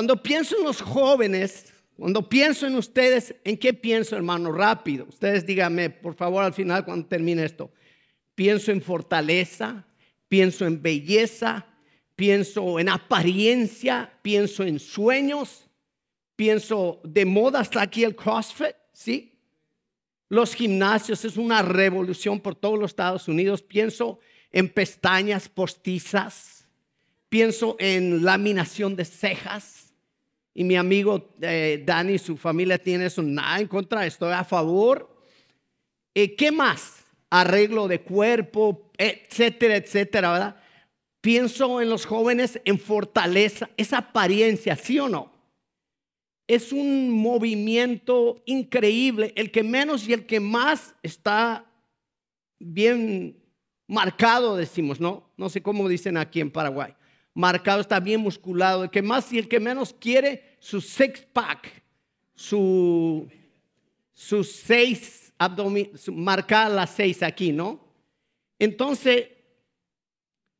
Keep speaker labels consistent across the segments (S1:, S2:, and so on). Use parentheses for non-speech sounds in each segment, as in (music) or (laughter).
S1: Cuando pienso en los jóvenes, cuando pienso en ustedes, ¿en qué pienso, hermano? Rápido. Ustedes díganme, por favor, al final, cuando termine esto. Pienso en fortaleza, pienso en belleza, pienso en apariencia, pienso en sueños, pienso de moda hasta aquí el CrossFit, ¿sí? Los gimnasios es una revolución por todos los Estados Unidos. Pienso en pestañas postizas, pienso en laminación de cejas y mi amigo eh, Dani su familia tienen eso, nada en contra, estoy a favor. Eh, ¿Qué más? Arreglo de cuerpo, etcétera, etcétera, ¿verdad? Pienso en los jóvenes en fortaleza, esa apariencia, ¿sí o no? Es un movimiento increíble, el que menos y el que más está bien marcado, decimos, ¿no? No sé cómo dicen aquí en Paraguay marcado, está bien musculado. El que más y el que menos quiere su six pack, su, su seis abdominales, marcada las seis aquí, ¿no? Entonces,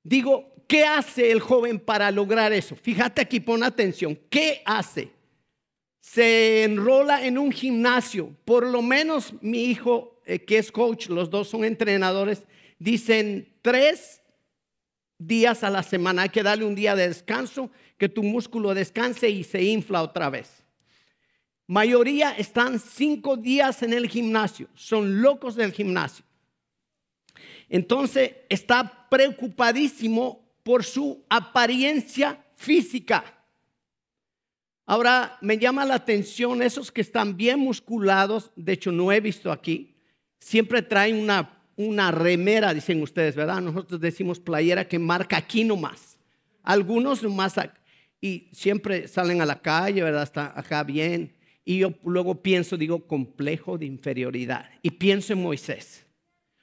S1: digo, ¿qué hace el joven para lograr eso? Fíjate aquí, pon atención, ¿qué hace? Se enrola en un gimnasio, por lo menos mi hijo, eh, que es coach, los dos son entrenadores, dicen tres días a la semana, hay que darle un día de descanso, que tu músculo descanse y se infla otra vez. Mayoría están cinco días en el gimnasio, son locos del gimnasio. Entonces está preocupadísimo por su apariencia física. Ahora me llama la atención esos que están bien musculados, de hecho no he visto aquí, siempre traen una una remera, dicen ustedes, ¿verdad? Nosotros decimos playera que marca aquí nomás. Algunos nomás y siempre salen a la calle, ¿verdad? Está acá bien. Y yo luego pienso, digo, complejo de inferioridad. Y pienso en Moisés.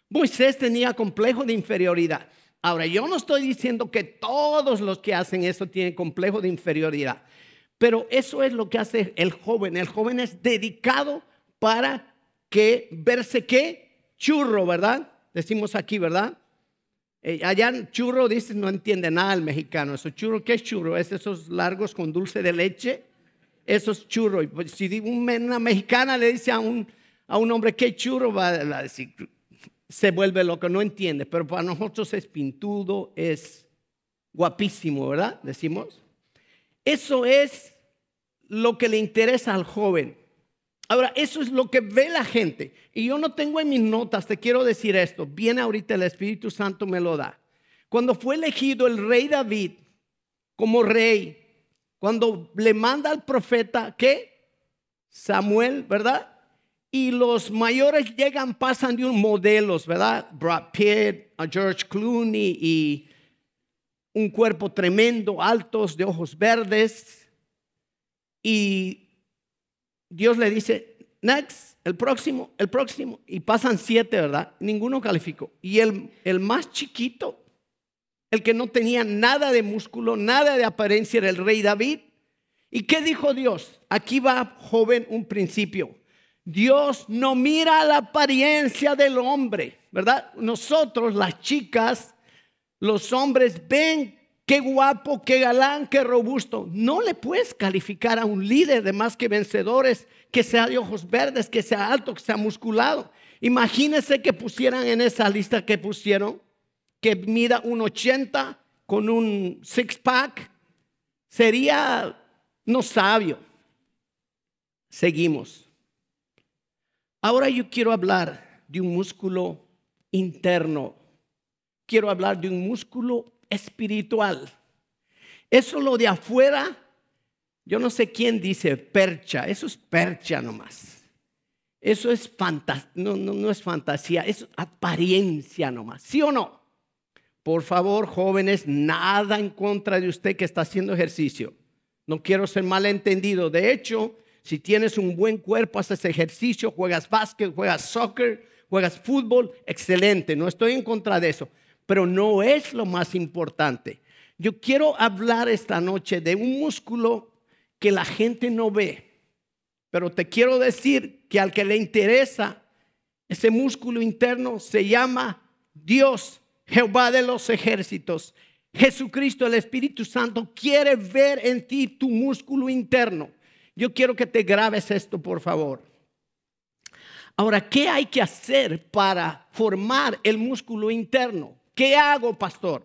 S1: Moisés tenía complejo de inferioridad. Ahora, yo no estoy diciendo que todos los que hacen eso tienen complejo de inferioridad, pero eso es lo que hace el joven. El joven es dedicado para que verse qué churro, ¿verdad? Decimos aquí, ¿verdad? Eh, allá churro, dicen, no entiende nada el mexicano. Eso churro, ¿qué es churro? Es esos largos con dulce de leche. Eso es churro. Y pues, si una mexicana le dice a un, a un hombre, ¿qué churro? Va a se vuelve que no entiende. Pero para nosotros es pintudo, es guapísimo, ¿verdad? Decimos. Eso es lo que le interesa al joven. Ahora, eso es lo que ve la gente. Y yo no tengo en mis notas, te quiero decir esto. Viene ahorita el Espíritu Santo me lo da. Cuando fue elegido el rey David como rey, cuando le manda al profeta ¿Qué? Samuel, ¿verdad? Y los mayores llegan, pasan de un modelos, ¿verdad? Brad Pitt, a George Clooney y un cuerpo tremendo, altos, de ojos verdes. Y Dios le dice, next, el próximo, el próximo. Y pasan siete, ¿verdad? Ninguno calificó. Y el, el más chiquito, el que no tenía nada de músculo, nada de apariencia, era el rey David. ¿Y qué dijo Dios? Aquí va, joven, un principio. Dios no mira la apariencia del hombre, ¿verdad? Nosotros, las chicas, los hombres, ven qué guapo, qué galán, qué robusto. No le puedes calificar a un líder de más que vencedores, que sea de ojos verdes, que sea alto, que sea musculado. Imagínense que pusieran en esa lista que pusieron, que mida un 80 con un six-pack. Sería no sabio. Seguimos. Ahora yo quiero hablar de un músculo interno. Quiero hablar de un músculo espiritual. Eso lo de afuera, yo no sé quién dice percha, eso es percha nomás. Eso es fantasía, no, no, no es fantasía, es apariencia nomás, ¿sí o no? Por favor, jóvenes, nada en contra de usted que está haciendo ejercicio. No quiero ser malentendido. De hecho, si tienes un buen cuerpo, haces ejercicio, juegas básquet, juegas soccer, juegas fútbol, excelente. No estoy en contra de eso pero no es lo más importante. Yo quiero hablar esta noche de un músculo que la gente no ve, pero te quiero decir que al que le interesa, ese músculo interno se llama Dios, Jehová de los ejércitos. Jesucristo, el Espíritu Santo, quiere ver en ti tu músculo interno. Yo quiero que te grabes esto, por favor. Ahora, ¿qué hay que hacer para formar el músculo interno? ¿Qué hago, pastor?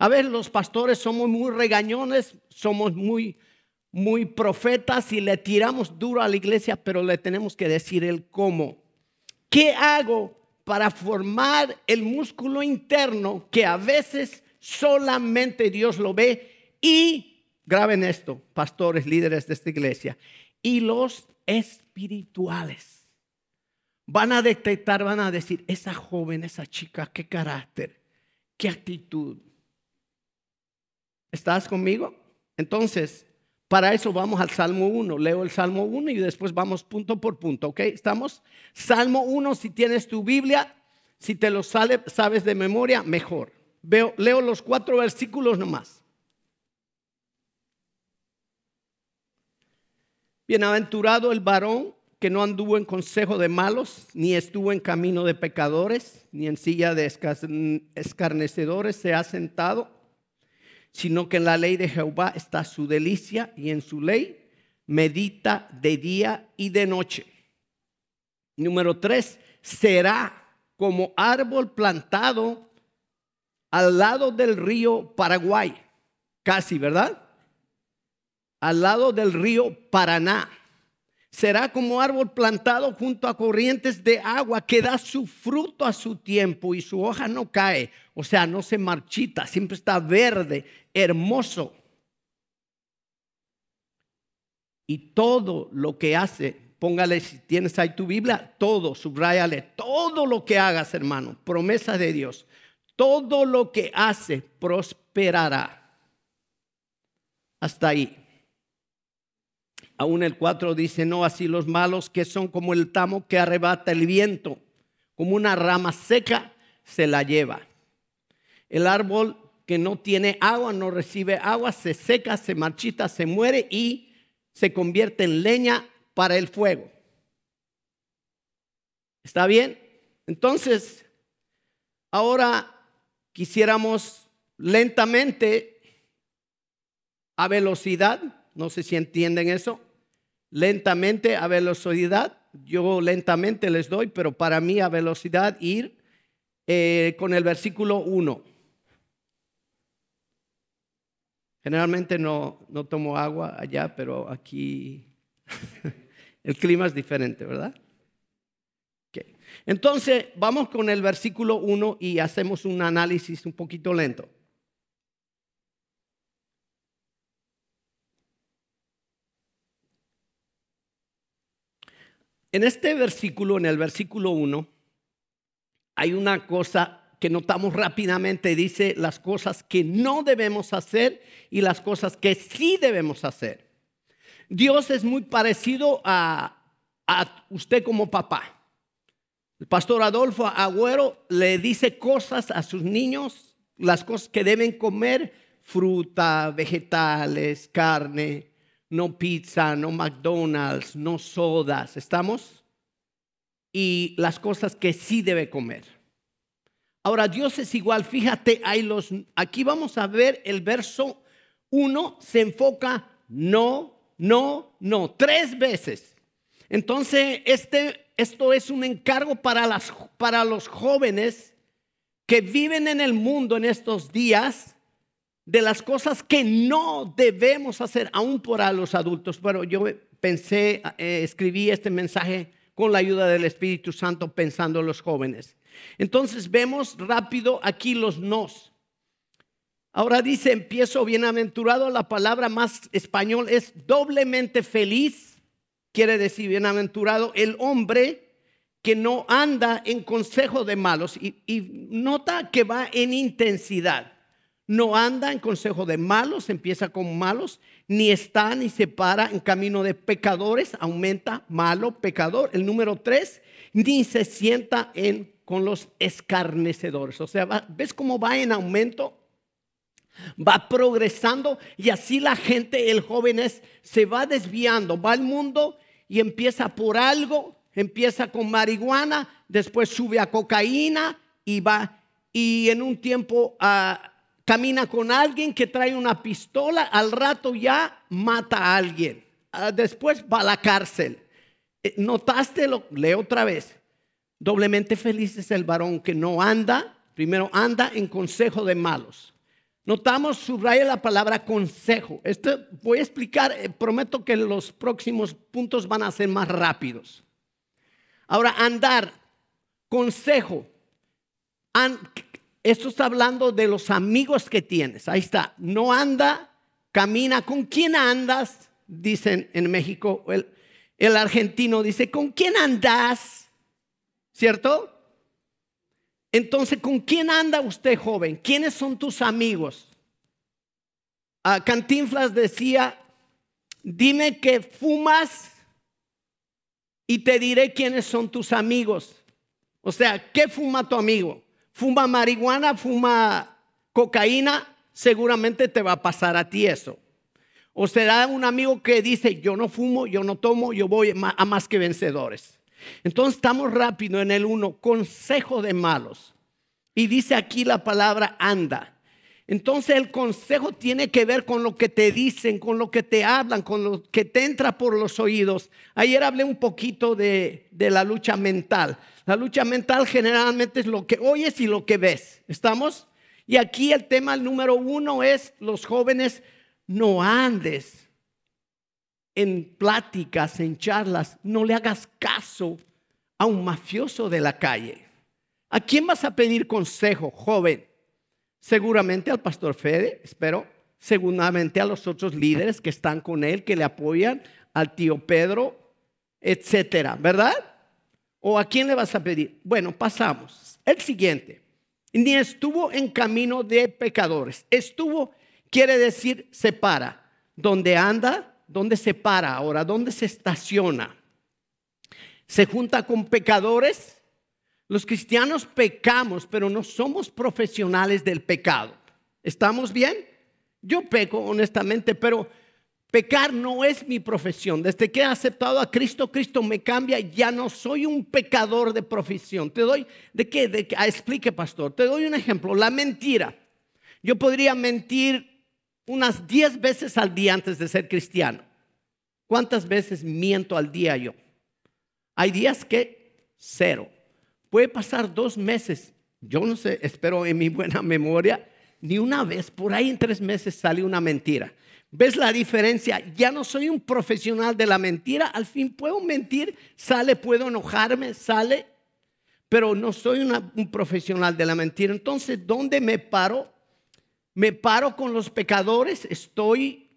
S1: A ver, los pastores somos muy regañones, somos muy, muy profetas y le tiramos duro a la iglesia, pero le tenemos que decir el cómo. ¿Qué hago para formar el músculo interno que a veces solamente Dios lo ve? Y graben esto, pastores, líderes de esta iglesia, y los espirituales van a detectar, van a decir, esa joven, esa chica, qué carácter, qué actitud. ¿Estás conmigo? Entonces, para eso vamos al Salmo 1. Leo el Salmo 1 y después vamos punto por punto, ¿ok? ¿Estamos? Salmo 1, si tienes tu Biblia, si te lo sabes de memoria, mejor. Veo, leo los cuatro versículos nomás. Bienaventurado el varón que no anduvo en consejo de malos, ni estuvo en camino de pecadores, ni en silla de escarnecedores se ha sentado, sino que en la ley de Jehová está su delicia y en su ley medita de día y de noche. Número tres, será como árbol plantado al lado del río Paraguay, casi, ¿verdad? Al lado del río Paraná Será como árbol plantado junto a corrientes de agua que da su fruto a su tiempo y su hoja no cae, o sea, no se marchita, siempre está verde, hermoso. Y todo lo que hace, póngale si tienes ahí tu Biblia, todo, subrayale todo lo que hagas, hermano, promesa de Dios, todo lo que hace prosperará. Hasta ahí aún el 4 dice, no así los malos que son como el tamo que arrebata el viento, como una rama seca se la lleva. El árbol que no tiene agua, no recibe agua, se seca, se marchita, se muere y se convierte en leña para el fuego. ¿Está bien? Entonces, ahora quisiéramos lentamente, a velocidad, no sé si entienden eso, lentamente a velocidad, yo lentamente les doy, pero para mí a velocidad ir eh, con el versículo 1. Generalmente no, no tomo agua allá, pero aquí (laughs) el clima es diferente, ¿verdad? Entonces, vamos con el versículo 1 y hacemos un análisis un poquito lento. En este versículo, en el versículo 1, hay una cosa que notamos rápidamente, dice las cosas que no debemos hacer y las cosas que sí debemos hacer. Dios es muy parecido a, a usted como papá. El pastor Adolfo Agüero le dice cosas a sus niños, las cosas que deben comer, fruta, vegetales, carne, no pizza, no McDonald's, no sodas, ¿estamos? Y las cosas que sí debe comer. Ahora, Dios es igual, fíjate, hay los, aquí vamos a ver el verso 1, se enfoca no, no, no, tres veces. Entonces, este, esto es un encargo para, las, para los jóvenes que viven en el mundo en estos días de las cosas que no debemos hacer, aún para los adultos. Pero yo pensé, eh, escribí este mensaje con la ayuda del Espíritu Santo pensando en los jóvenes. Entonces vemos rápido aquí los nos. Ahora dice, empiezo bienaventurado, la palabra más español es doblemente feliz, quiere decir bienaventurado el hombre que no anda en consejo de malos y nota que va en intensidad no anda en consejo de malos, empieza con malos, ni está ni se para en camino de pecadores, aumenta malo, pecador. El número tres, ni se sienta en con los escarnecedores. O sea, ¿ves cómo va en aumento? Va progresando y así la gente, el joven se va desviando, va al mundo y empieza por algo, empieza con marihuana, después sube a cocaína y va, y en un tiempo a ah, camina con alguien que trae una pistola, al rato ya mata a alguien, ah, después va a la cárcel. Eh, ¿Notaste lo? Leo otra vez. Doblemente feliz es el varón que no anda, primero anda en consejo de malos. Notamos, subraya la palabra consejo. Esto voy a explicar, eh, prometo que los próximos puntos van a ser más rápidos. Ahora, andar, consejo. Esto está hablando de los amigos que tienes. Ahí está. No anda, camina. ¿Con quién andas? Dicen en México. El, el argentino dice, ¿con quién andas? ¿Cierto? Entonces, ¿con quién anda usted joven? ¿Quiénes son tus amigos? Ah, Cantinflas decía, dime que fumas y te diré quiénes son tus amigos. O sea, ¿qué fuma tu amigo? fuma marihuana, fuma cocaína, seguramente te va a pasar a ti eso. O será un amigo que dice, yo no fumo, yo no tomo, yo voy a más que vencedores. Entonces estamos rápido en el uno, consejo de malos. Y dice aquí la palabra anda. Entonces el consejo tiene que ver con lo que te dicen, con lo que te hablan, con lo que te entra por los oídos. Ayer hablé un poquito de, de la lucha mental. La lucha mental generalmente es lo que oyes y lo que ves. ¿Estamos? Y aquí el tema número uno es los jóvenes, no andes en pláticas, en charlas, no le hagas caso a un mafioso de la calle. ¿A quién vas a pedir consejo, joven? Seguramente al pastor Fede, espero, seguramente a los otros líderes que están con él, que le apoyan, al tío Pedro, etcétera, ¿verdad? ¿O a quién le vas a pedir? Bueno, pasamos. El siguiente. Ni estuvo en camino de pecadores. Estuvo quiere decir se para. Donde anda, donde se para ahora, donde se estaciona. Se junta con pecadores. Los cristianos pecamos, pero no somos profesionales del pecado. ¿Estamos bien? Yo peco honestamente, pero Pecar no es mi profesión. Desde que he aceptado a Cristo, Cristo me cambia. Ya no soy un pecador de profesión. Te doy, ¿de qué? De, ah, explique, pastor. Te doy un ejemplo. La mentira. Yo podría mentir unas 10 veces al día antes de ser cristiano. ¿Cuántas veces miento al día yo? Hay días que cero. Puede pasar dos meses. Yo no sé, espero en mi buena memoria, ni una vez, por ahí en tres meses sale una mentira. ¿Ves la diferencia? Ya no soy un profesional de la mentira. Al fin puedo mentir, sale, puedo enojarme, sale, pero no soy un profesional de la mentira. Entonces, ¿dónde me paro? Me paro con los pecadores, estoy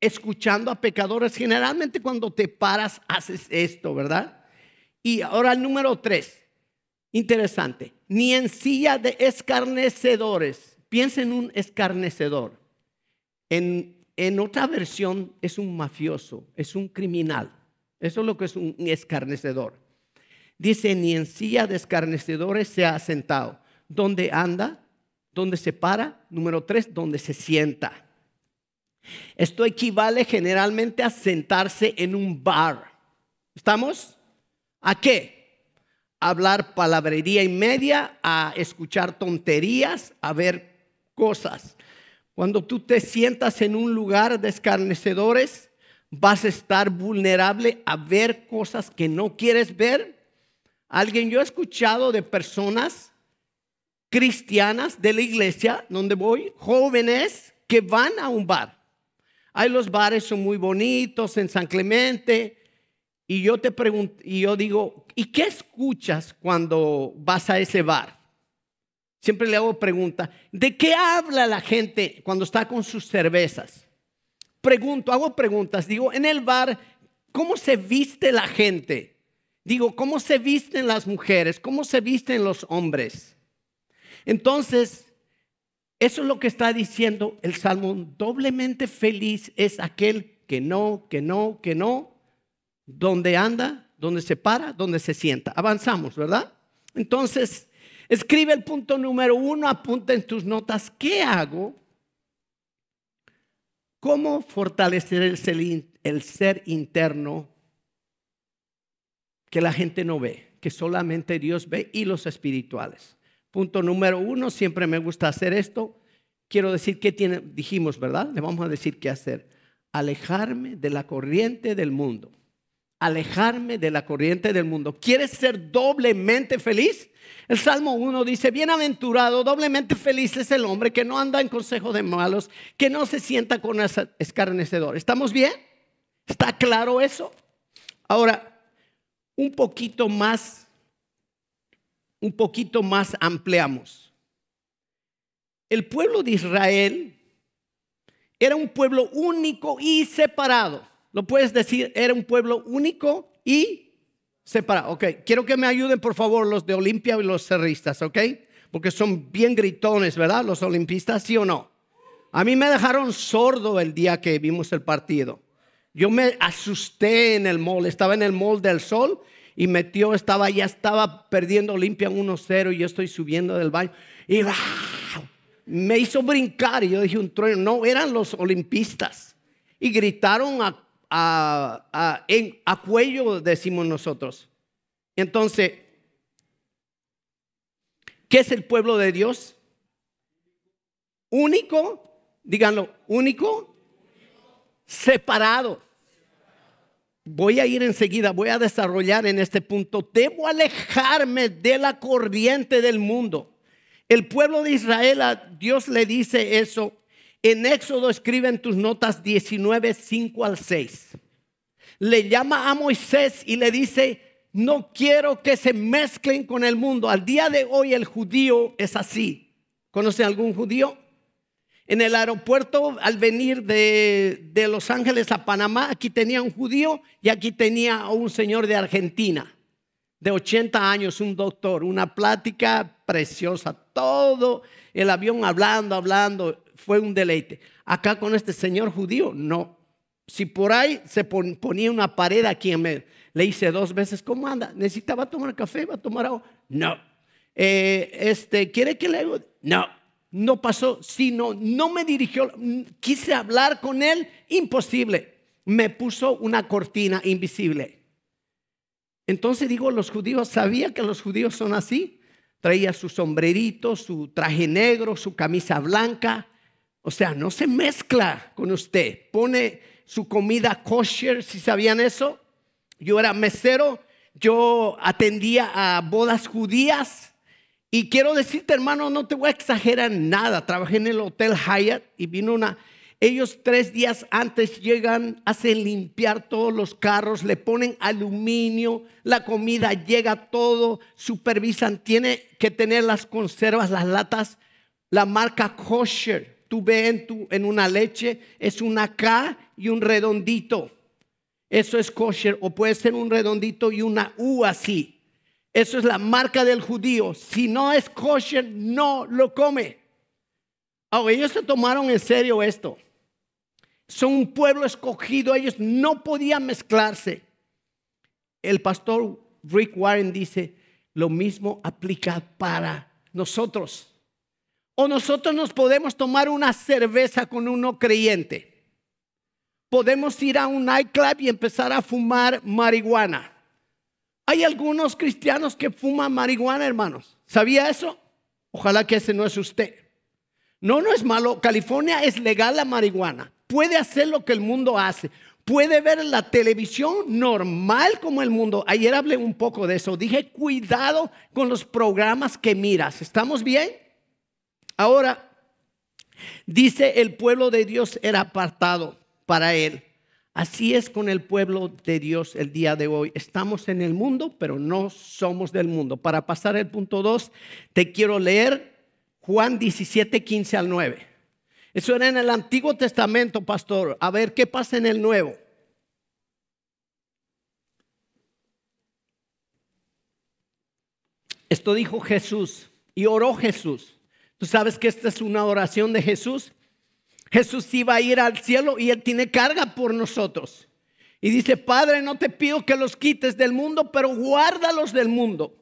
S1: escuchando a pecadores. Generalmente cuando te paras haces esto, ¿verdad? Y ahora el número tres, interesante, ni en silla de escarnecedores. Piensa en un escarnecedor. En en otra versión es un mafioso, es un criminal. Eso es lo que es un escarnecedor. Dice, ni en silla de escarnecedores se ha sentado. ¿Dónde anda? ¿Dónde se para? Número tres, ¿dónde se sienta? Esto equivale generalmente a sentarse en un bar. ¿Estamos? ¿A qué? A hablar palabrería y media, a escuchar tonterías, a ver cosas. Cuando tú te sientas en un lugar de escarnecedores, vas a estar vulnerable a ver cosas que no quieres ver. Alguien, yo he escuchado de personas cristianas de la iglesia donde voy, jóvenes que van a un bar. Hay los bares son muy bonitos en San Clemente y yo te pregunto y yo digo, ¿y qué escuchas cuando vas a ese bar? Siempre le hago pregunta, ¿de qué habla la gente cuando está con sus cervezas? Pregunto, hago preguntas, digo, en el bar, ¿cómo se viste la gente? Digo, ¿cómo se visten las mujeres? ¿Cómo se visten los hombres? Entonces, eso es lo que está diciendo el Salmo. Doblemente feliz es aquel que no, que no, que no, donde anda, donde se para, donde se sienta. Avanzamos, ¿verdad? Entonces, Escribe el punto número uno, apunta en tus notas, ¿qué hago? ¿Cómo fortalecer el, ser interno que la gente no ve, que solamente Dios ve y los espirituales? Punto número uno, siempre me gusta hacer esto. Quiero decir qué tiene, dijimos, ¿verdad? Le vamos a decir qué hacer. Alejarme de la corriente del mundo alejarme de la corriente del mundo. ¿Quieres ser doblemente feliz? El Salmo 1 dice, bienaventurado, doblemente feliz es el hombre que no anda en consejo de malos, que no se sienta con escarnecedor. ¿Estamos bien? ¿Está claro eso? Ahora, un poquito más, un poquito más ampliamos. El pueblo de Israel era un pueblo único y separado. No puedes decir, era un pueblo único y separado. Ok, quiero que me ayuden por favor los de Olimpia y los cerristas, ok? Porque son bien gritones, ¿verdad? Los olimpistas, sí o no. A mí me dejaron sordo el día que vimos el partido. Yo me asusté en el mall, estaba en el mall del sol y metió, estaba, ya estaba perdiendo Olimpia 1-0 y yo estoy subiendo del baño. Y me hizo brincar y yo dije un trueno. No, eran los olimpistas. Y gritaron a a, en, cuello, decimos nosotros. Entonces, ¿qué es el pueblo de Dios? Único, díganlo, único, separado. Voy a ir enseguida, voy a desarrollar en este punto. Debo alejarme de la corriente del mundo. El pueblo de Israel, a Dios le dice eso en Éxodo escribe en tus notas 19, 5 al 6. Le llama a Moisés y le dice, no quiero que se mezclen con el mundo. Al día de hoy el judío es así. ¿Conocen algún judío? En el aeropuerto, al venir de, Los Ángeles a Panamá, aquí tenía un judío y aquí tenía un señor de Argentina, de 80 años, un doctor, una plática preciosa, todo el avión hablando, hablando fue un deleite. Acá con este señor judío, no. Si por ahí se ponía una pared aquí en medio, le hice dos veces, ¿cómo anda? ¿Necesitaba tomar café? ¿Va a tomar agua? No. Eh, este, ¿Quiere que le haga? No. No pasó, sino no me dirigió, quise hablar con él, imposible. Me puso una cortina invisible. Entonces digo, los judíos, sabía que los judíos son así. Traía su sombrerito, su traje negro, su camisa blanca o sea, no se mezcla con usted. Pone su comida kosher, si sabían eso. Yo era mesero, yo atendía a bodas judías. Y quiero decirte, hermano, no te voy a exagerar nada. Trabajé en el Hotel Hyatt y vino una... Ellos tres días antes llegan, hacen limpiar todos los carros, le ponen aluminio, la comida llega todo, supervisan, tiene que tener las conservas, las latas, la marca kosher tú ve en, tu, en una leche, es una K y un redondito. Eso es kosher. O puede ser un redondito y una U así. Eso es la marca del judío. Si no es kosher, no lo come. Ahora, ellos se tomaron en serio esto. Son un pueblo escogido. Ellos no podían mezclarse. El pastor Rick Warren dice, lo mismo aplica para nosotros. O nosotros nos podemos tomar una cerveza con un no creyente. Podemos ir a un nightclub y empezar a fumar marihuana. Hay algunos cristianos que fuman marihuana, hermanos. ¿Sabía eso? Ojalá que ese no es usted. No, no es malo. California es legal la marihuana. Puede hacer lo que el mundo hace. Puede ver la televisión normal como el mundo. Ayer hablé un poco de eso. Dije, cuidado con los programas que miras. ¿Estamos bien? Ahora, dice, el pueblo de Dios era apartado para él. Así es con el pueblo de Dios el día de hoy. Estamos en el mundo, pero no somos del mundo. Para pasar al punto 2, te quiero leer Juan 17, 15 al 9. Eso era en el Antiguo Testamento, pastor. A ver qué pasa en el Nuevo. Esto dijo Jesús y oró Jesús. ¿Tú sabes que esta es una oración de Jesús? Jesús iba a ir al cielo y Él tiene carga por nosotros. Y dice, Padre, no te pido que los quites del mundo, pero guárdalos del mundo.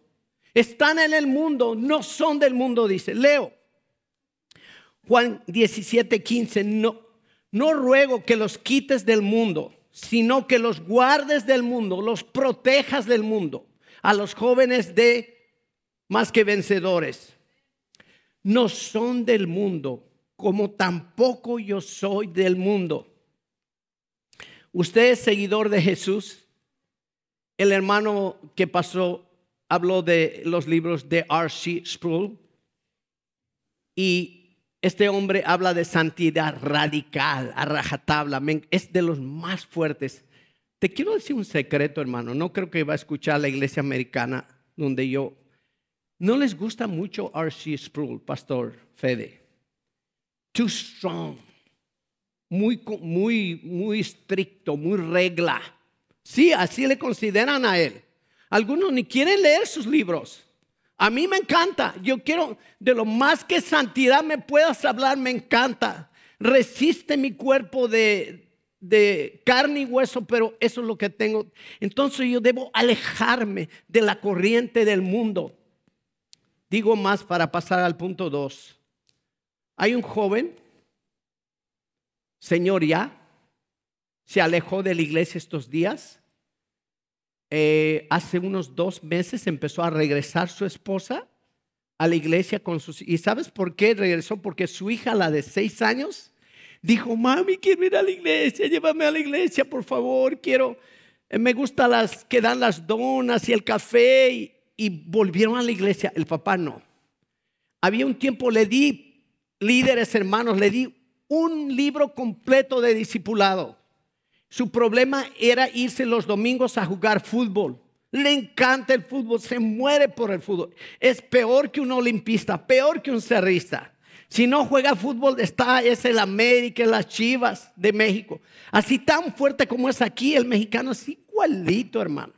S1: Están en el mundo, no son del mundo, dice. Leo. Juan 17, 15, no, no ruego que los quites del mundo, sino que los guardes del mundo, los protejas del mundo, a los jóvenes de más que vencedores no son del mundo, como tampoco yo soy del mundo. Usted es seguidor de Jesús. El hermano que pasó habló de los libros de R.C. Sproul. Y este hombre habla de santidad radical, a Es de los más fuertes. Te quiero decir un secreto, hermano. No creo que va a escuchar la iglesia americana donde yo no les gusta mucho R.C. Sproul, Pastor Fede. Too strong. Muy, muy, muy estricto, muy regla. Sí, así le consideran a él. Algunos ni quieren leer sus libros. A mí me encanta. Yo quiero, de lo más que santidad me puedas hablar, me encanta. Resiste mi cuerpo de, de carne y hueso, pero eso es lo que tengo. Entonces yo debo alejarme de la corriente del mundo. Digo más para pasar al punto 2. Hay un joven, señor ya, se alejó de la iglesia estos días. Eh, hace unos dos meses empezó a regresar su esposa a la iglesia con sus... ¿Y sabes por qué regresó? Porque su hija, la de seis años, dijo, mami, quiero ir a la iglesia, llévame a la iglesia, por favor, quiero... Eh, me gusta las que dan las donas y el café. Y, y volvieron a la iglesia, el papá no. Había un tiempo, le di, líderes hermanos, le di un libro completo de discipulado. Su problema era irse los domingos a jugar fútbol. Le encanta el fútbol, se muere por el fútbol. Es peor que un olimpista, peor que un cerrista. Si no juega fútbol, está, es el América, las Chivas de México. Así tan fuerte como es aquí, el mexicano es igualito, hermano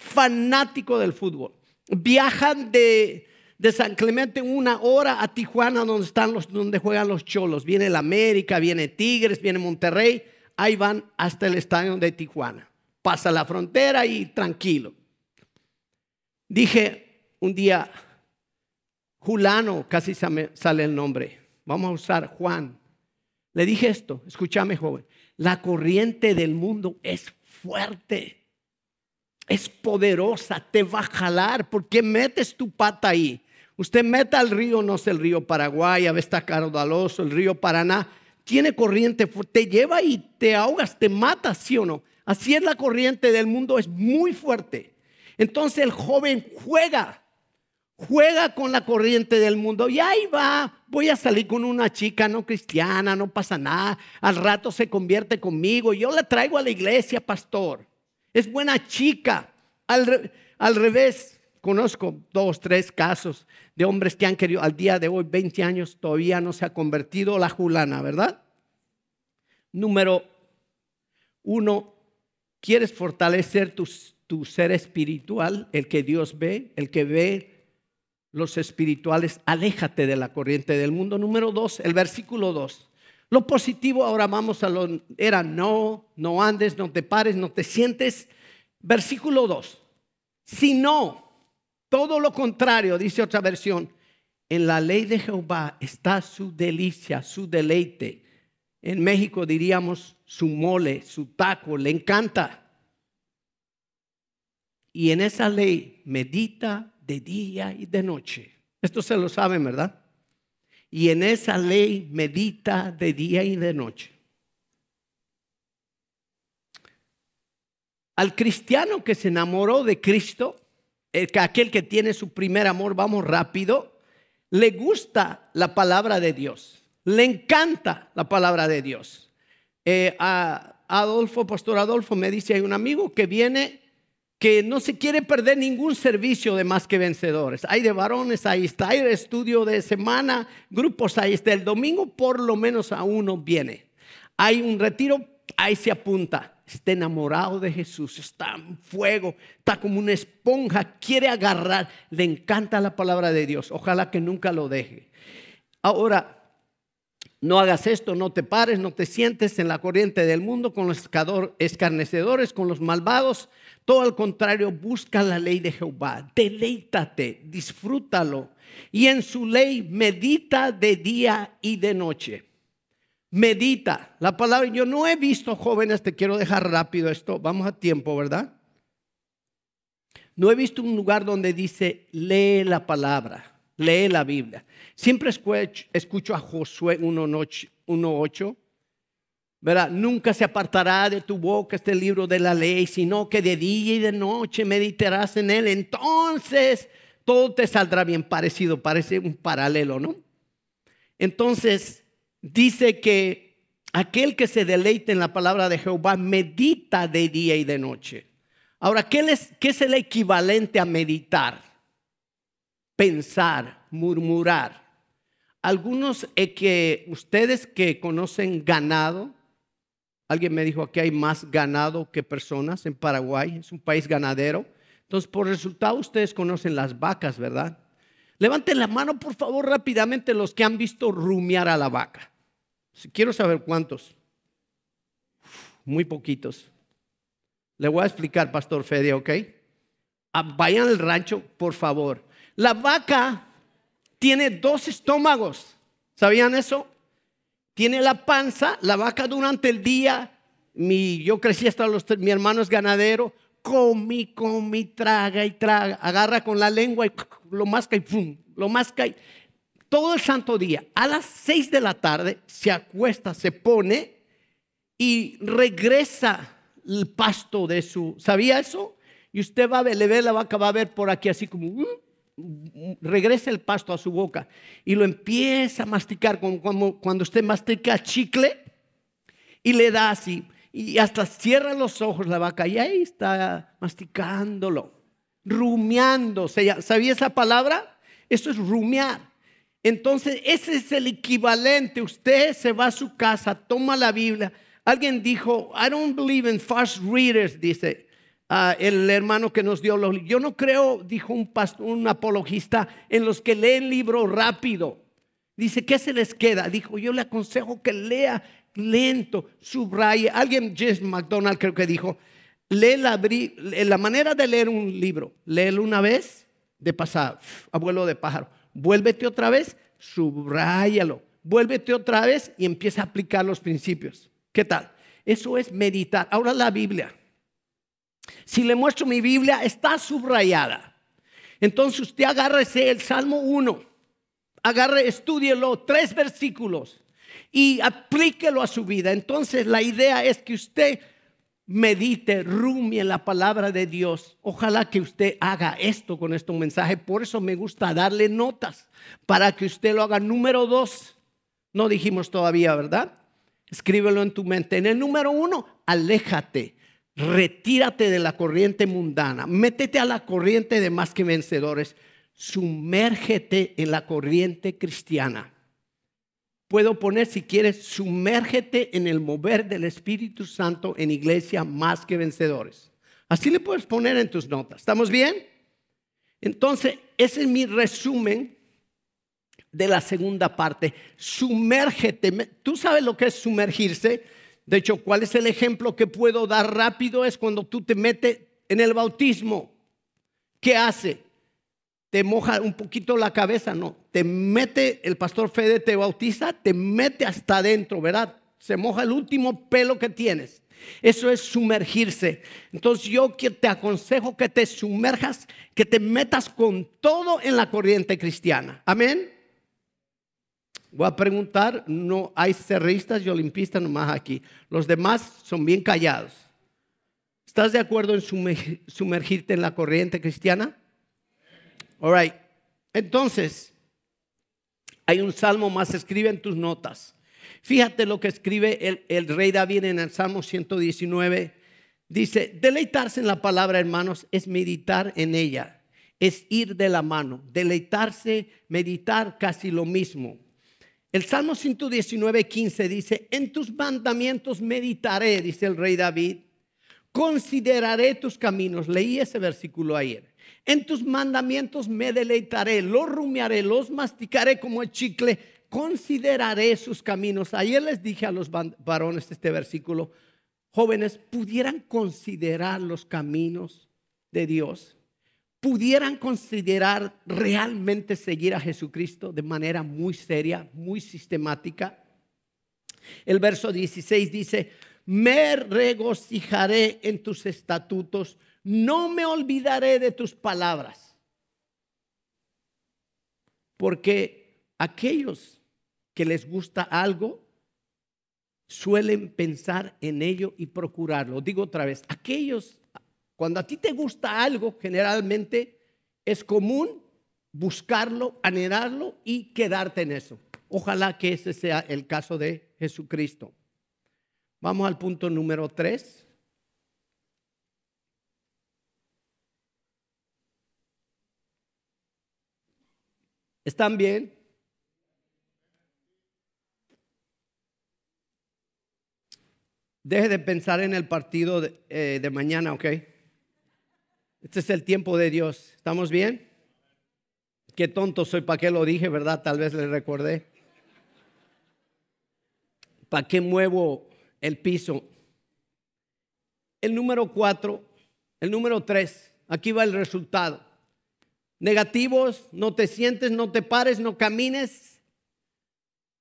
S1: fanático del fútbol. Viajan de, de San Clemente una hora a Tijuana, donde, están los, donde juegan los cholos. Viene el América, viene Tigres, viene Monterrey. Ahí van hasta el estadio de Tijuana. Pasa la frontera y tranquilo. Dije un día, Julano, casi sale el nombre. Vamos a usar Juan. Le dije esto, escúchame joven, la corriente del mundo es fuerte es poderosa, te va a jalar. porque metes tu pata ahí? Usted meta al río, no es el río Paraguay, a veces está el río Paraná, tiene corriente, te lleva y te ahogas, te mata, ¿sí o no? Así es la corriente del mundo, es muy fuerte. Entonces el joven juega, juega con la corriente del mundo y ahí va, voy a salir con una chica no cristiana, no pasa nada, al rato se convierte conmigo, yo la traigo a la iglesia, pastor. Es buena chica. Al, revés, conozco dos, tres casos de hombres que han querido, al día de hoy, 20 años, todavía no se ha convertido la julana, ¿verdad? Número uno, quieres fortalecer tu, tu ser espiritual, el que Dios ve, el que ve los espirituales, aléjate de la corriente del mundo. Número dos, el versículo dos. Lo positivo, ahora vamos a lo, era no, no andes, no te pares, no te sientes. Versículo 2, Si no, todo lo contrario, dice otra versión, en la ley de Jehová está su delicia, su deleite. En México diríamos su mole, su taco, le encanta. Y en esa ley medita de día y de noche. Esto se lo saben, ¿verdad? y en esa ley medita de día y de noche. Al cristiano que se enamoró de Cristo, aquel que tiene su primer amor, vamos rápido, le gusta la palabra de Dios, le encanta la palabra de Dios. Eh, a Adolfo, Pastor Adolfo, me dice, hay un amigo que viene que no se quiere perder ningún servicio de más que vencedores. Hay de varones, ahí está, hay estudio de semana, grupos, ahí está. El domingo por lo menos a uno viene. Hay un retiro, ahí se apunta. Está enamorado de Jesús, está en fuego, está como una esponja, quiere agarrar, le encanta la palabra de Dios. Ojalá que nunca lo deje. Ahora, no hagas esto, no te pares, no te sientes en la corriente del mundo con los escarnecedores, con los malvados. Todo al contrario, busca la ley de Jehová, deleítate, disfrútalo. Y en su ley medita de día y de noche. Medita. La palabra, yo no he visto jóvenes, te quiero dejar rápido esto, vamos a tiempo, ¿verdad? No he visto un lugar donde dice, lee la palabra lee la Biblia. Siempre escucho a Josué 1.8, ¿verdad? Nunca se apartará de tu boca este libro de la ley, sino que de día y de noche meditarás en él. Entonces todo te saldrá bien parecido, parece un paralelo, ¿no? Entonces dice que aquel que se deleite en la palabra de Jehová medita de día y de noche. Ahora, ¿qué es, qué es el equivalente a meditar? pensar, murmurar. Algunos que ustedes que conocen ganado, alguien me dijo que hay más ganado que personas en Paraguay, es un país ganadero. Entonces, por resultado, ustedes conocen las vacas, ¿verdad? Levanten la mano, por favor, rápidamente los que han visto rumiar a la vaca. Quiero saber cuántos. Muy poquitos. Le voy a explicar, Pastor Fede, ¿ok? Ah, vayan al rancho, por favor. La vaca tiene dos estómagos. ¿Sabían eso? Tiene la panza, la vaca durante el día. Mi, yo crecí hasta los mi hermano es ganadero. Comí, come, traga y traga. Agarra con la lengua y (laughs) lo masca y pum, lo masca y todo el santo día, a las seis de la tarde, se acuesta, se pone y regresa el pasto de su. ¿Sabía eso? Y usted va a ver, le ve la vaca, va a ver por aquí así como. ¡uh! regresa el pasto a su boca y lo empieza a masticar como, cuando usted mastica chicle y le da así y hasta cierra los ojos la vaca y ahí está masticándolo, rumiando. ¿Sabía esa palabra? Eso es rumiar. Entonces, ese es el equivalente. Usted se va a su casa, toma la Biblia. Alguien dijo, I don't believe in fast readers, dice el hermano que nos dio los Yo no creo, dijo un, pastor, un apologista, en los que leen libro rápido. Dice, ¿qué se les queda? Dijo, yo le aconsejo que lea lento, subraye. Alguien, James McDonald creo que dijo, lee la, eh, la manera de leer un libro, léelo una vez, de pasar, abuelo de pájaro, vuélvete otra vez, subráyalo, vuélvete otra vez y empieza a aplicar los principios. ¿Qué tal? Eso es meditar. Ahora la Biblia. Si le muestro mi Biblia, está subrayada. Entonces usted agárrese el Salmo 1, agarre, estudielo, tres versículos y aplíquelo a su vida. Entonces la idea es que usted medite, rumie la palabra de Dios. Ojalá que usted haga esto con este mensaje. Por eso me gusta darle notas para que usted lo haga. Número dos, no dijimos todavía, ¿verdad? Escríbelo en tu mente. En el número uno, aléjate retírate de la corriente mundana, métete a la corriente de más que vencedores, sumérgete en la corriente cristiana. Puedo poner, si quieres, sumérgete en el mover del Espíritu Santo en iglesia más que vencedores. Así le puedes poner en tus notas. ¿Estamos bien? Entonces, ese es mi resumen de la segunda parte. Sumérgete. ¿Tú sabes lo que es sumergirse? De hecho, ¿cuál es el ejemplo que puedo dar rápido? Es cuando tú te metes en el bautismo. ¿Qué hace? Te moja un poquito la cabeza, ¿no? Te mete, el pastor Fede te bautiza, te mete hasta adentro, ¿verdad? Se moja el último pelo que tienes. Eso es sumergirse. Entonces yo te aconsejo que te sumerjas, que te metas con todo en la corriente cristiana. Amén. Voy a preguntar, no hay cerristas y olimpistas nomás aquí. Los demás son bien callados. ¿Estás de acuerdo en sumergirte en la corriente cristiana? All right. Entonces, hay un salmo más, escribe en tus notas. Fíjate lo que escribe el, el rey David en el Salmo 119. Dice, deleitarse en la palabra, hermanos, es meditar en ella, es ir de la mano. Deleitarse, meditar, casi lo mismo. El Salmo 119, 15 dice, en tus mandamientos meditaré, dice el rey David, consideraré tus caminos. Leí ese versículo ayer. En tus mandamientos me deleitaré, los rumiaré, los masticaré como el chicle, consideraré sus caminos. Ayer les dije a los varones este versículo, jóvenes, pudieran considerar los caminos de Dios pudieran considerar realmente seguir a Jesucristo de manera muy seria, muy sistemática. El verso 16 dice, me regocijaré en tus estatutos, no me olvidaré de tus palabras, porque aquellos que les gusta algo suelen pensar en ello y procurarlo. Digo otra vez, aquellos cuando a ti te gusta algo, generalmente es común buscarlo, anhelarlo y quedarte en eso. Ojalá que ese sea el caso de Jesucristo. Vamos al punto número tres. ¿Están bien? Deje de pensar en el partido de eh, mañana, ¿ok? Este es el tiempo de Dios. ¿Estamos bien? Qué tonto soy, ¿para qué lo dije, verdad? Tal vez le recordé. ¿Para qué muevo el piso? El número cuatro, el número tres, aquí va el resultado. Negativos, no te sientes, no te pares, no camines.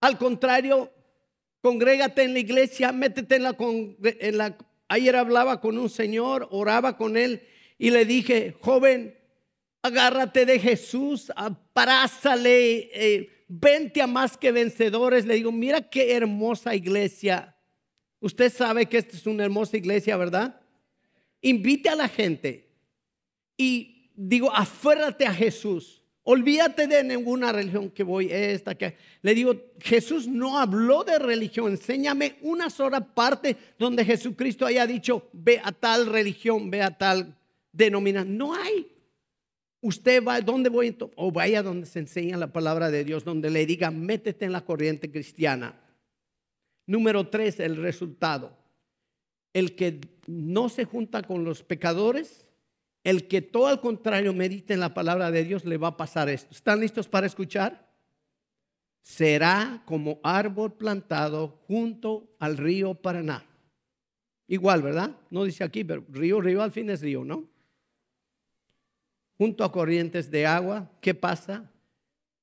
S1: Al contrario, congrégate en la iglesia, métete en la, en la... Ayer hablaba con un señor, oraba con él y le dije, joven, agárrate de Jesús, parásale, eh, vente a más que vencedores. Le digo, mira qué hermosa iglesia. Usted sabe que esta es una hermosa iglesia, ¿verdad? Invite a la gente y digo, aférrate a Jesús. Olvídate de ninguna religión que voy, esta, que... Le digo, Jesús no habló de religión. Enséñame una sola parte donde Jesucristo haya dicho, ve a tal religión, ve a tal Denomina No hay. Usted va, ¿dónde voy? O vaya donde se enseña la palabra de Dios, donde le diga, métete en la corriente cristiana. Número tres, el resultado. El que no se junta con los pecadores, el que todo al contrario medite en la palabra de Dios, le va a pasar esto. ¿Están listos para escuchar? Será como árbol plantado junto al río Paraná. Igual, ¿verdad? No dice aquí, pero río, río al fin es río, ¿no? junto a corrientes de agua. ¿Qué pasa?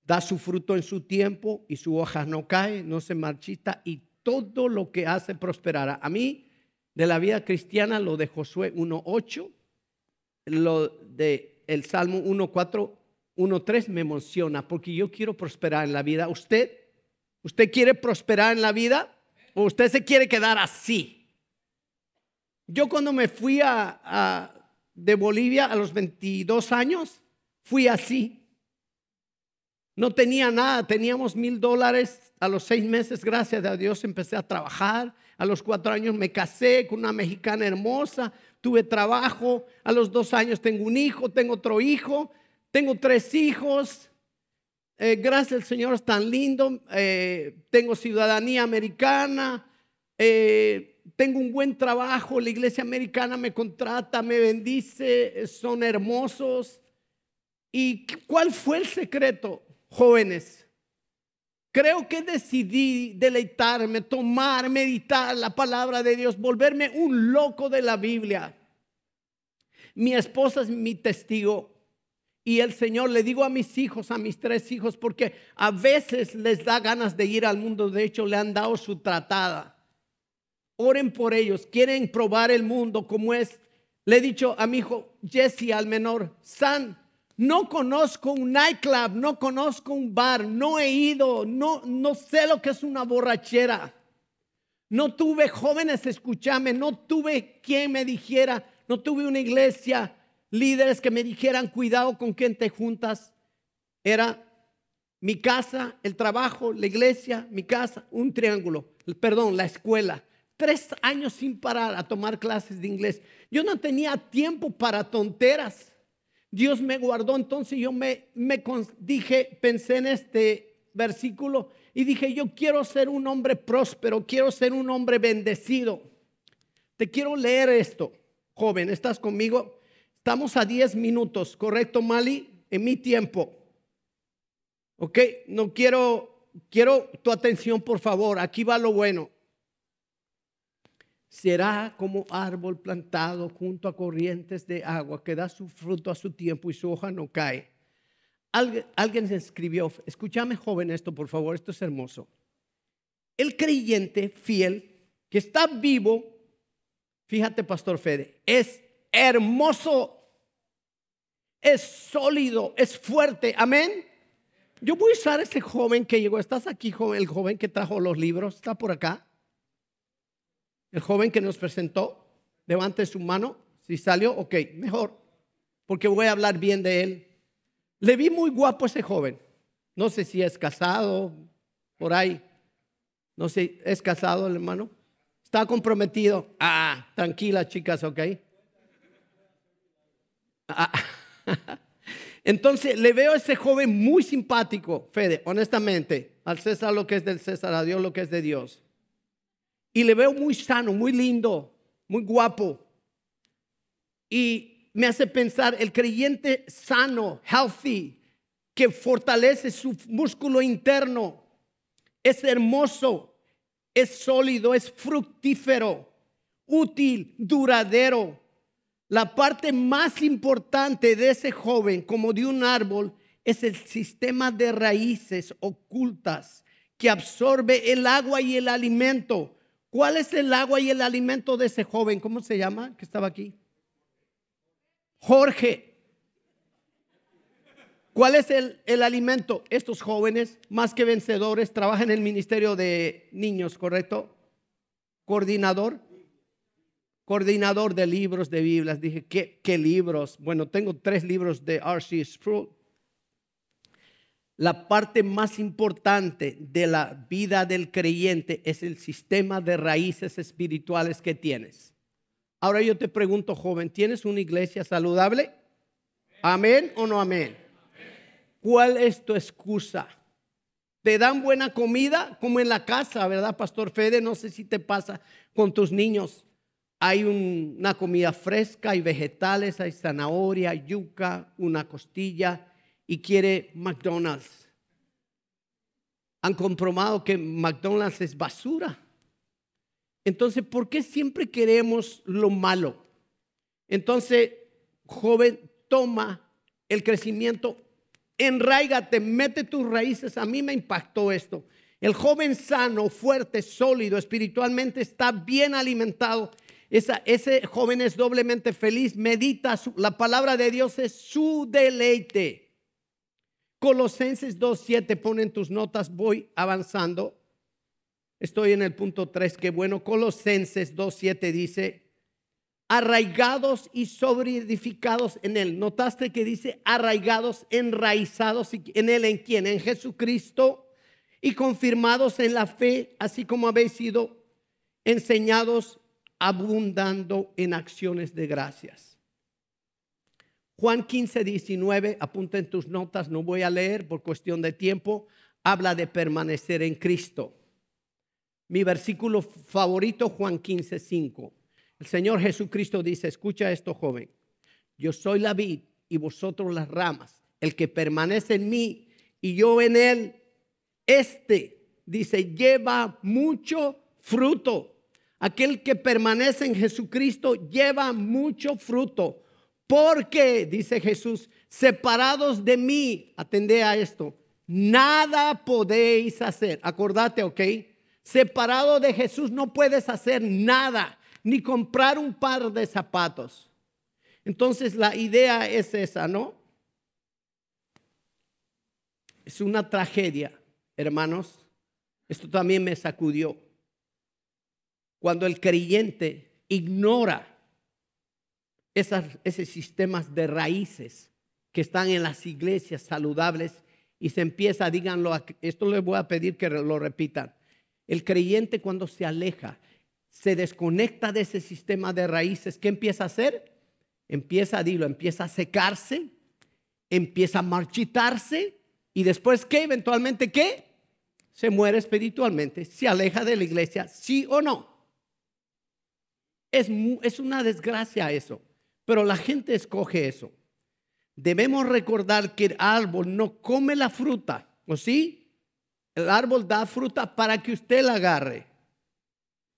S1: Da su fruto en su tiempo y su hoja no cae, no se marchita y todo lo que hace prosperará. A mí, de la vida cristiana, lo de Josué 1.8, lo de el Salmo 1.4, 1.3 me emociona porque yo quiero prosperar en la vida. ¿Usted? ¿Usted quiere prosperar en la vida? ¿O usted se quiere quedar así? Yo cuando me fui a de Bolivia a los 22 años, fui así. No tenía nada, teníamos mil dólares. A los seis meses, gracias a Dios, empecé a trabajar. A los cuatro años me casé con una mexicana hermosa, tuve trabajo. A los dos años tengo un hijo, tengo otro hijo, tengo tres hijos. Eh, gracias al Señor, es tan lindo. Eh, tengo ciudadanía americana. Eh, tengo un buen trabajo, la iglesia americana me contrata, me bendice, son hermosos. ¿Y cuál fue el secreto, jóvenes? Creo que decidí deleitarme, tomar, meditar la palabra de Dios, volverme un loco de la Biblia. Mi esposa es mi testigo y el Señor le digo a mis hijos, a mis tres hijos, porque a veces les da ganas de ir al mundo, de hecho le han dado su tratada Oren por ellos. Quieren probar el mundo como es. Le he dicho a mi hijo Jesse, al menor, San, no conozco un nightclub, no conozco un bar, no he ido, no, no sé lo que es una borrachera. No tuve jóvenes, escúchame, no tuve quien me dijera, no tuve una iglesia, líderes que me dijeran, cuidado con quién te juntas. Era mi casa, el trabajo, la iglesia, mi casa, un triángulo, perdón, la escuela tres años sin parar a tomar clases de inglés. Yo no tenía tiempo para tonteras. Dios me guardó, entonces yo me, dije, pensé en este versículo y dije, yo quiero ser un hombre próspero, quiero ser un hombre bendecido. Te quiero leer esto, joven, ¿estás conmigo? Estamos a 10 minutos, ¿correcto, Mali? En mi tiempo. Ok, no quiero, quiero tu atención, por favor, aquí va lo bueno será como árbol plantado junto a corrientes de agua que da su fruto a su tiempo y su hoja no cae. alguien se escribió, escúchame joven esto por favor, esto es hermoso. El creyente fiel que está vivo, fíjate pastor Fede, es hermoso, es sólido, es fuerte, amén. Yo voy a usar ese joven que llegó, estás aquí joven, el joven que trajo los libros, está por acá. El joven que nos presentó, levante su mano. Si salió, ok, mejor, porque voy a hablar bien de él. Le vi muy guapo ese joven. No sé si es casado, por ahí. No sé, ¿es casado el hermano? ¿Está comprometido? Ah, tranquila chicas, ok. Ah, ah. (laughs) Entonces le veo a ese joven muy simpático, Fede, honestamente, al César lo que es del César, a Dios lo que es de Dios y le veo muy sano, muy lindo, muy guapo. Y me hace pensar, el creyente sano, healthy, que fortalece su músculo interno, es hermoso, es sólido, es fructífero, útil, duradero. La parte más importante de ese joven, como de un árbol, es el sistema de raíces ocultas que absorbe el agua y el alimento ¿Cuál es el agua y el alimento de ese joven? ¿Cómo se llama? Que estaba aquí. Jorge. ¿Cuál es el, alimento? Estos jóvenes, más que vencedores, trabajan en el Ministerio de Niños, ¿correcto? Coordinador. Coordinador de libros de Biblias. Dije, ¿qué, qué libros? Bueno, tengo tres libros de R.C. Sproul la parte más importante de la vida del creyente es el sistema de raíces espirituales que tienes. Ahora yo te pregunto, joven, ¿tienes una iglesia saludable? ¿Amén o no amén? ¿Cuál es tu excusa? ¿Te dan buena comida como en la casa, verdad, Pastor Fede? No sé si te pasa con tus niños. Hay una comida fresca, hay vegetales, hay zanahoria, yuca, una costilla y quiere McDonald's. Han comprobado que McDonald's es basura. Entonces, ¿por qué siempre queremos lo malo? Entonces, joven, toma el crecimiento, enraígate, mete tus raíces. A mí me impactó esto. El joven sano, fuerte, sólido, espiritualmente está bien alimentado. Esa, ese joven es doblemente feliz, medita, la palabra de Dios es su deleite. Colosenses 2.7, ponen tus notas, voy avanzando. Estoy en el punto 3, qué bueno. Colosenses 2.7 dice, arraigados y sobreedificados en él. ¿Notaste que dice arraigados, enraizados en él? ¿En quién? En Jesucristo y confirmados en la fe, así como habéis sido enseñados, abundando en acciones de gracias. Juan 15, 19, apunta en tus notas, no voy a leer por cuestión de tiempo, habla de permanecer en Cristo. Mi versículo favorito, Juan 15, 5. El Señor Jesucristo dice, escucha esto joven, yo soy la vid y vosotros las ramas. El que permanece en mí y yo en él, este, dice, lleva mucho fruto. Aquel que permanece en Jesucristo lleva mucho fruto porque, dice Jesús, separados de mí, atendé a esto, nada podéis hacer. Acordate, ¿ok? Separado de Jesús no puedes hacer nada, ni comprar un par de zapatos. Entonces la idea es esa, ¿no? Es una tragedia, hermanos. Esto también me sacudió. Cuando el creyente ignora esas, esos sistemas de raíces que están en las iglesias saludables y se empieza, díganlo, esto les voy a pedir que lo repitan. El creyente cuando se aleja, se desconecta de ese sistema de raíces, ¿qué empieza a hacer? Empieza, dilo, empieza a secarse, empieza a marchitarse y después qué, eventualmente qué? Se muere espiritualmente, se aleja de la iglesia, sí o no. Es, es una desgracia eso. Pero la gente escoge eso. Debemos recordar que el árbol no come la fruta, ¿o sí? El árbol da fruta para que usted la agarre.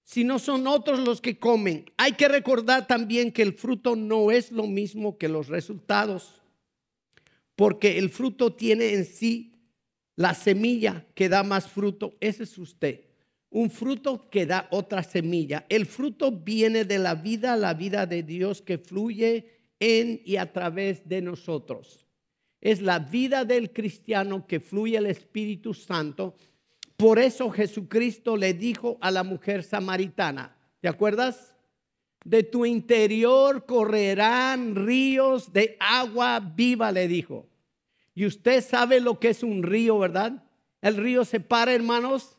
S1: Si no son otros los que comen, hay que recordar también que el fruto no es lo mismo que los resultados, porque el fruto tiene en sí la semilla que da más fruto. Ese es usted un fruto que da otra semilla. El fruto viene de la vida, la vida de Dios que fluye en y a través de nosotros. Es la vida del cristiano que fluye el Espíritu Santo. Por eso Jesucristo le dijo a la mujer samaritana, ¿te acuerdas? De tu interior correrán ríos de agua viva, le dijo. Y usted sabe lo que es un río, ¿verdad? El río se para, hermanos,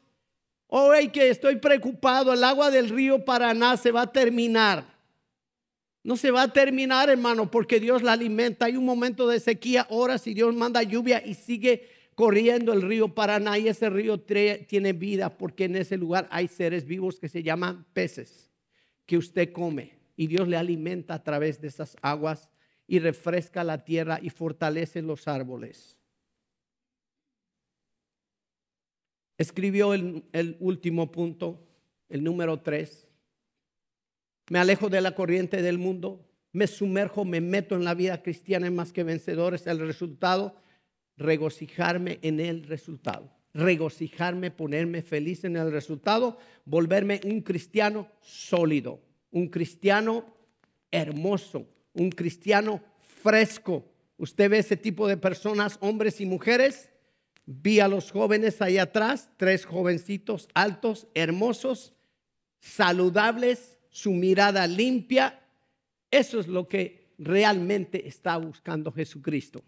S1: Oh, que estoy preocupado, el agua del río Paraná se va a terminar. No se va a terminar, hermano, porque Dios la alimenta. Hay un momento de sequía, horas y Dios manda lluvia y sigue corriendo el río Paraná y ese río tiene vida porque en ese lugar hay seres vivos que se llaman peces que usted come y Dios le alimenta a través de esas aguas y refresca la tierra y fortalece los árboles. Escribió el, el último punto, el número tres. Me alejo de la corriente del mundo, me sumerjo, me meto en la vida cristiana más que vencedores. El resultado, regocijarme en el resultado. Regocijarme, ponerme feliz en el resultado, volverme un cristiano sólido, un cristiano hermoso, un cristiano fresco. Usted ve ese tipo de personas, hombres y mujeres, Vi a los jóvenes ahí atrás, tres jovencitos altos, hermosos, saludables, su mirada limpia. Eso es lo que realmente está buscando Jesucristo.